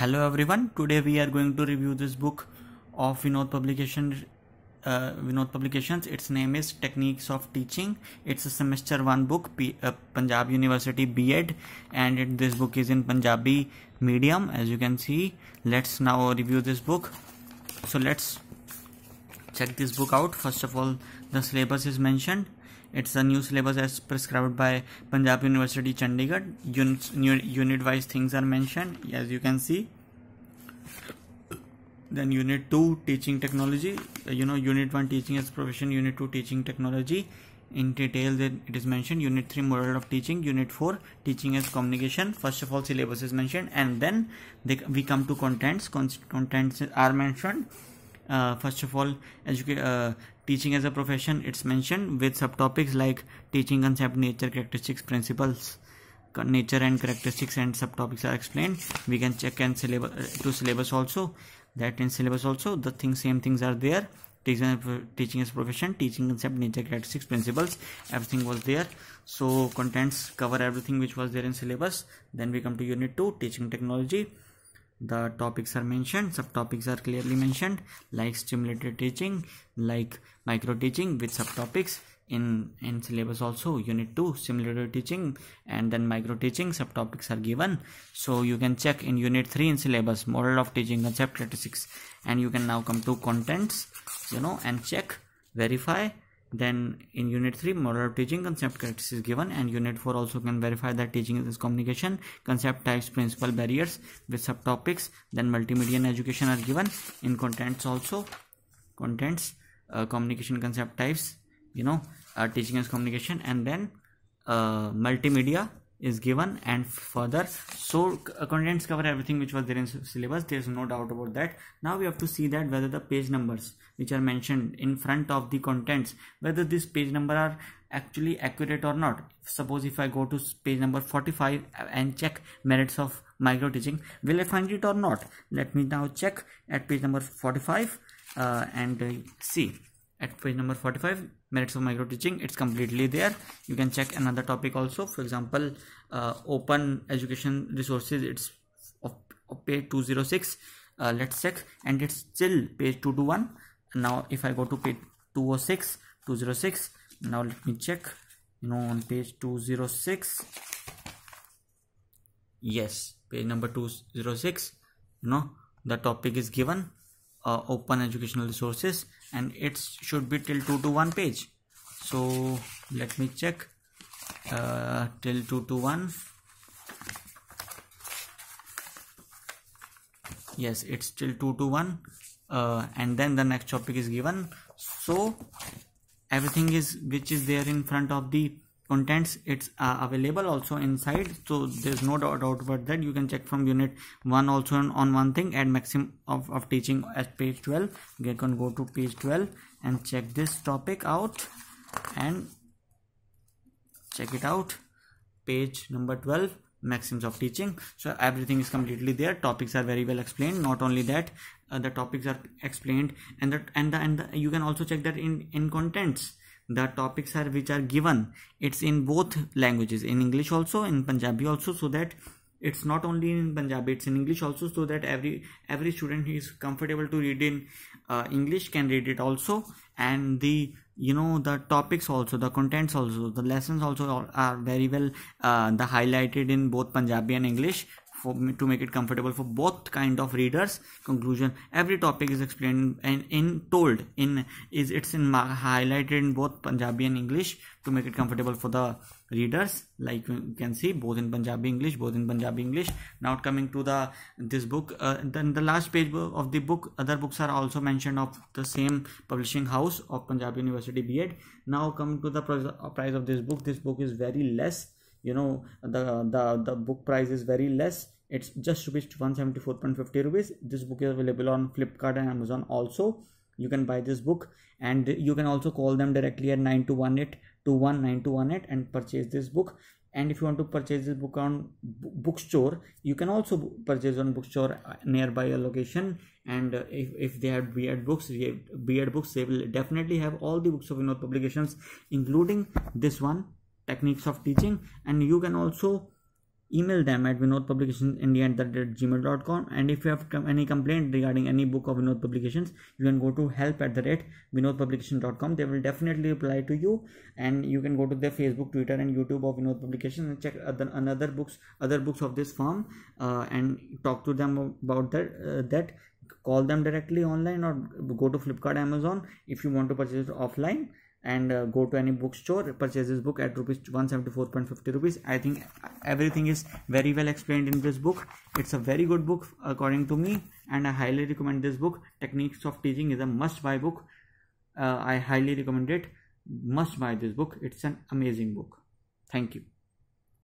hello everyone today we are going to review this book of vinod publication uh, vinod publications its name is techniques of teaching it's a semester one book P uh, punjab university b.ed and it, this book is in punjabi medium as you can see let's now review this book so let's check this book out first of all the syllabus is mentioned it's a new syllabus as prescribed by Punjab University Chandigarh. Unit, unit wise things are mentioned as you can see. Then unit 2 teaching technology. Uh, you know unit 1 teaching as profession, unit 2 teaching technology. In detail it is mentioned. Unit 3 model of teaching. Unit 4 teaching as communication. First of all syllabus is mentioned and then they, we come to contents. Contents are mentioned. Uh, first of all educa- uh, teaching as a profession it's mentioned with subtopics like teaching concept nature characteristics principles nature and characteristics and subtopics are explained we can check and syllabus uh, to syllabus also that in syllabus also the thing same things are there teaching, teaching as profession teaching concept nature characteristics principles everything was there so contents cover everything which was there in syllabus then we come to unit 2 teaching technology the topics are mentioned subtopics are clearly mentioned like stimulated teaching like micro teaching with subtopics in in syllabus also unit 2 stimulated teaching and then micro teaching subtopics are given so you can check in unit 3 in syllabus model of teaching concept 36 and you can now come to contents you know and check verify then in unit 3 model of teaching concept characteristics is given and unit 4 also can verify that teaching is communication concept types principal barriers with subtopics then multimedia and education are given in contents also contents uh, communication concept types you know uh, teaching is communication and then uh, multimedia is given and further so contents cover everything which was there in syllabus there is no doubt about that now we have to see that whether the page numbers which are mentioned in front of the contents whether this page number are actually accurate or not suppose if i go to page number 45 uh, and check merits of micro teaching will i find it or not let me now check at page number 45 uh, and uh, see at page number 45 merits of micro teaching it's completely there you can check another topic also for example uh, open education resources it's of, of page 206 uh, let's check and it's still page 221 now if i go to page 206 206 now let me check you know on page 206 yes page number 206 you know the topic is given uh, open educational resources and it should be till 2 to 1 page so let me check uh, till 2 to 1 yes it's till 2 to 1 uh, and then the next topic is given so everything is which is there in front of the contents it's uh, available also inside so there's no doubt about that you can check from unit 1 also on, on one thing and maximum of, of teaching at page 12 you can go to page 12 and check this topic out and check it out page number 12 maxims of teaching so everything is completely there topics are very well explained not only that uh, the topics are explained and that and the, and the, you can also check that in in contents the topics are which are given it's in both languages in english also in punjabi also so that it's not only in punjabi it's in english also so that every every student who is comfortable to read in uh, english can read it also and the you know the topics also the contents also the lessons also are, are very well uh, the highlighted in both punjabi and english for, to make it comfortable for both kind of readers conclusion every topic is explained and in told in is it's in highlighted in both punjabi and english to make it comfortable for the readers like you can see both in punjabi english both in punjabi english now coming to the this book uh, then the last page of the book other books are also mentioned of the same publishing house of punjab university b.ed now coming to the uh, price of this book this book is very less you know the the the book price is very less it's just rupees 174.50 rupees this book is available on flipkart and amazon also you can buy this book and you can also call them directly at 9218219218 and purchase this book and if you want to purchase this book on bookstore you can also purchase on bookstore uh, nearby your location and uh, if, if they have beard books beard books they will definitely have all the books of Vinod publications including this one techniques of teaching and you can also email them at vinod publications india at gmail.com and if you have com- any complaint regarding any book of vinod publications you can go to help at the rate vinodpublication.com they will definitely reply to you and you can go to their facebook twitter and youtube of vinod publications and check other another books other books of this firm uh, and talk to them about that uh, that call them directly online or go to flipkart amazon if you want to purchase offline and uh, go to any bookstore purchase this book at rupees 174.50 rupees i think everything is very well explained in this book it's a very good book according to me and i highly recommend this book techniques of teaching is a must buy book uh, i highly recommend it must buy this book it's an amazing book thank you